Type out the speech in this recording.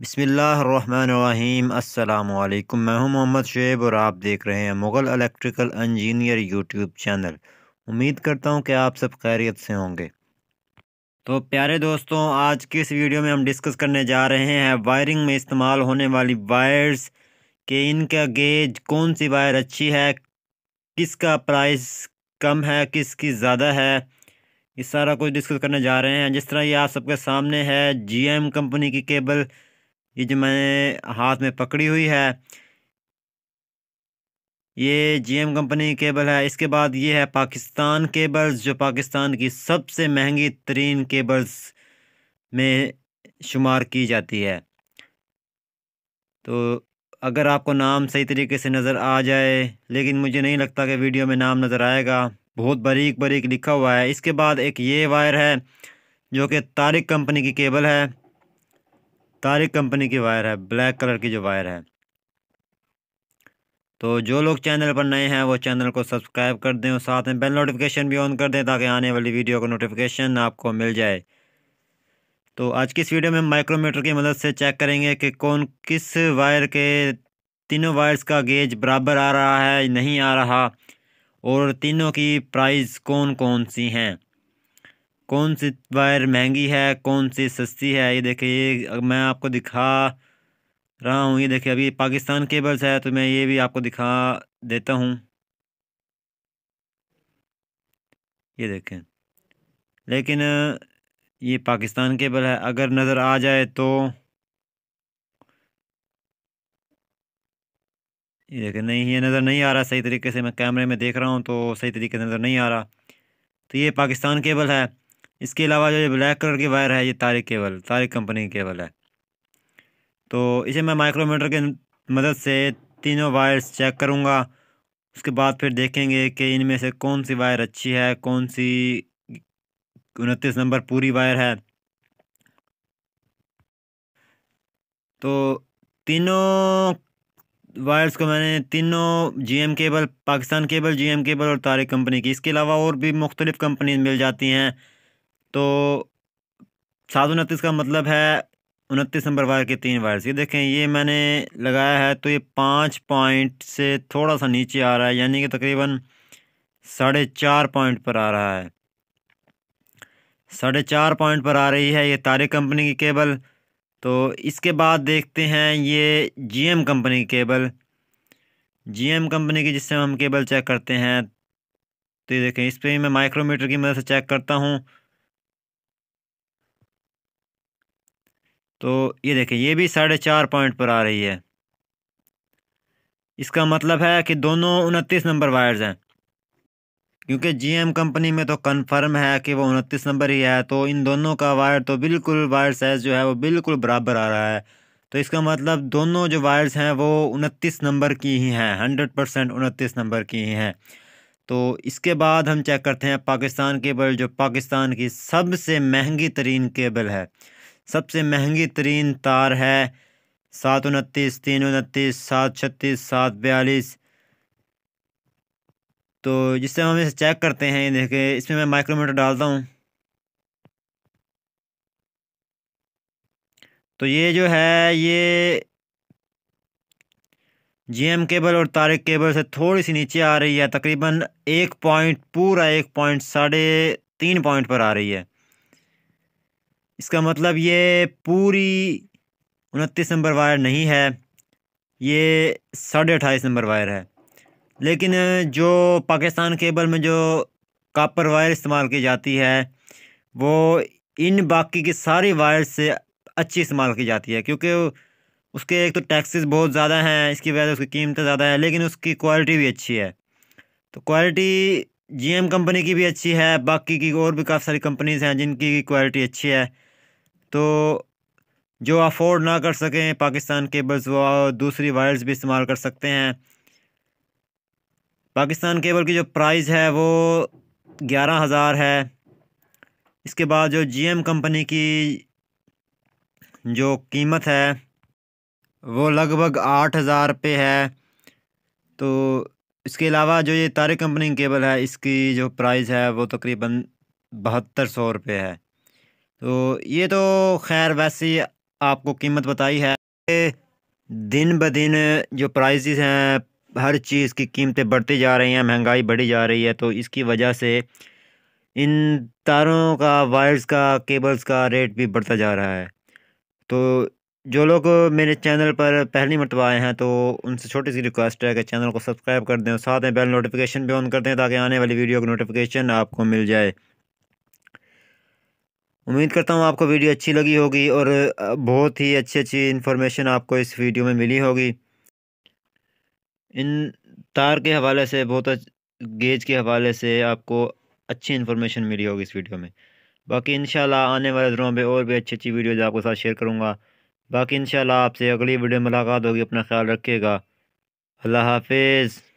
बिसमीम् अल्लाम मैं हूं मोहम्मद शेब और आप देख रहे हैं Mughal electrical engineer YouTube channel उम्मीद करता हूं कि आप सब खैरियत से होंगे तो प्यारे दोस्तों आज के इस वीडियो में हम डिस्कस करने जा रहे हैं वायरिंग में इस्तेमाल होने वाली वायर्स के इनका गेज कौन सी वायर अच्छी है किसका प्राइस कम है किसकी ज़्यादा है ये सारा कुछ डिस्कस करने जा रहे हैं जिस तरह ये आप सबके सामने है जीएम कंपनी की केबल ये जो मैंने हाथ में पकड़ी हुई है ये जीएम कंपनी केबल है इसके बाद ये है पाकिस्तान केबल्स जो पाकिस्तान की सबसे महंगी तरीन केबल्स में शुमार की जाती है तो अगर आपको नाम सही तरीके से नज़र आ जाए लेकिन मुझे नहीं लगता कि वीडियो में नाम नज़र आएगा बहुत बारीक बारीक लिखा हुआ है इसके बाद एक ये वायर है जो कि तारिक कंपनी की केबल है तारिक कंपनी की वायर है ब्लैक कलर की जो वायर है तो जो लोग चैनल पर नए हैं वो चैनल को सब्सक्राइब कर दें और साथ में बेल नोटिफिकेशन भी ऑन कर दें ताकि आने वाली वीडियो का नोटिफिकेशन आपको मिल जाए तो आज की इस वीडियो में माइक्रोमीटर की मदद से चेक करेंगे कि कौन किस वायर के तीनों वायर्स का गेज बराबर आ रहा है नहीं आ रहा और तीनों की प्राइस कौन कौन सी हैं कौन सी वायर महंगी है कौन सी सस्ती है ये देखिए ये मैं आपको दिखा रहा हूँ ये देखिए अभी पाकिस्तान केबल्स है तो मैं ये भी आपको दिखा देता हूँ ये देखें लेकिन ये पाकिस्तान केबल है अगर नज़र आ जाए तो ये देखें नहीं ये नज़र नहीं आ रहा सही तरीके से मैं कैमरे में देख रहा हूँ तो सही तरीके से नज़र नहीं आ रहा तो ये पाकिस्तान केबल है इसके अलावा जो ये ब्लैक कलर की वायर है ये तारिक केबल तारिक कंपनी की केबल है तो इसे मैं माइक्रोमीटर के मदद से तीनों वायर्स चेक करूँगा उसके बाद फिर देखेंगे कि इनमें से कौन सी वायर अच्छी है कौन सी उनतीस नंबर पूरी वायर है तो तीनों वायर्स को मैंने तीनों GM cable Pakistan cable GM cable और तारे कंपनी की इसके अलावा और भी मुख्तलिफ़ कंपनी मिल जाती हैं तो सात उनतीस का मतलब है उनतीस नंबर वायर के तीन वायर्स ये देखें ये मैंने लगाया है तो ये पाँच पॉइंट से थोड़ा सा नीचे आ रहा है यानी कि तकरीबन साढ़े चार पॉइंट पर आ रहा है साढ़े चार पॉइंट पर आ रही है ये तारे कंपनी की केबल तो इसके बाद देखते हैं ये जीएम कंपनी की केबल जीएम कंपनी की जिससे हम केबल चेक करते हैं तो ये देखें इस पर मैं माइक्रोमीटर की मदद से चेक करता हूँ तो ये देखें ये भी साढ़े चार पॉइंट पर आ रही है इसका मतलब है कि दोनों उनतीस नंबर वायर्स हैं क्योंकि जीएम कंपनी में तो कंफर्म है कि वो उनतीस नंबर ही है तो इन दोनों का वायर तो बिल्कुल वायर साइज़ जो है वो बिल्कुल बराबर आ रहा है तो इसका मतलब दोनों जो वायर्स हैं वो उनतीस नंबर की ही हैं हंड्रेड परसेंट उनतीस नंबर की ही हैं तो इसके बाद हम चेक करते हैं पाकिस्तान केबल जो पाकिस्तान की सबसे महंगी तरीन केबल है सबसे महंगी तरीन तार है सात उनतीस तीन उनतीस सात छत्तीस सात बयालीस तो जिससे हम इसे चेक करते हैं देखे इसमें मैं माइक्रोमीटर डालता हूँ तो ये जो है ये जीएम केबल और तारिक केबल से थोड़ी सी नीचे आ रही है तकरीबन एक पॉइंट पूरा एक पॉइंट साढ़े तीन पॉइंट पर आ रही है इसका मतलब ये पूरी उनतीस नंबर वायर नहीं है ये साढ़े अट्ठाईस नंबर वायर है लेकिन जो पाकिस्तान केबल में जो कापर वायर इस्तेमाल की जाती है वो इन बाकी की सारी वायर से अच्छी इस्तेमाल की जाती है क्योंकि उसके एक तो टैक्सेस बहुत ज़्यादा हैं इसकी वजह से उसकी कीमतें ज़्यादा है लेकिन उसकी क्वालिटी भी अच्छी है तो क्वालिटी जीएम कंपनी की भी अच्छी है बाकी की और भी काफ़ी सारी कंपनीज़ हैं जिनकी क्वालिटी अच्छी है तो जो अफोर्ड ना कर सकें पाकिस्तान केबल्स वो दूसरी वायर्स भी इस्तेमाल कर सकते हैं पाकिस्तान केबल की जो प्राइस है वो ग्यारह हज़ार है इसके बाद जो जीएम कंपनी की जो कीमत है वो लगभग आठ हज़ार रुपये है तो इसके अलावा जो ये तारे कंपनी की केबल है इसकी जो प्राइस है वो तकरीबन बहत्तर सौ रुपये है तो ये तो खैर वैसे आपको कीमत बताई है दिन ब दिन जो प्राइज़ हैं हर चीज़ की कीमतें बढ़ती जा रही हैं महंगाई बढ़ी जा रही है तो इसकी वजह से इन तारों का वायर्स का केबल्स का रेट भी बढ़ता जा रहा है तो जो लोग मेरे चैनल पर पहली मरतबा आए हैं तो उनसे छोटी सी रिक्वेस्ट है कि चैनल को सब्सक्राइब कर दें साथ में बेल नोटिफिकेशन भी ऑन कर दें ताकि आने वाली वीडियो की नोटिफिकेशन आपको मिल जाए उम्मीद करता हूँ आपको वीडियो अच्छी लगी होगी और बहुत ही अच्छी अच्छी इन्फॉर्मेशन आपको इस वीडियो में मिली होगी इन तार के हवाले से बहुत गेज के हवाले से आपको अच्छी इन्फॉर्मेशन मिली होगी इस वीडियो में बाकी इन आने वाले दिनों में और भी अच्छी अच्छी वीडियोज़ आपके साथ शेयर करूँगा बाकी इन आपसे अगली वीडियो में मुलाकात होगी अपना ख्याल रखिएगा अल्लाह हाफिज़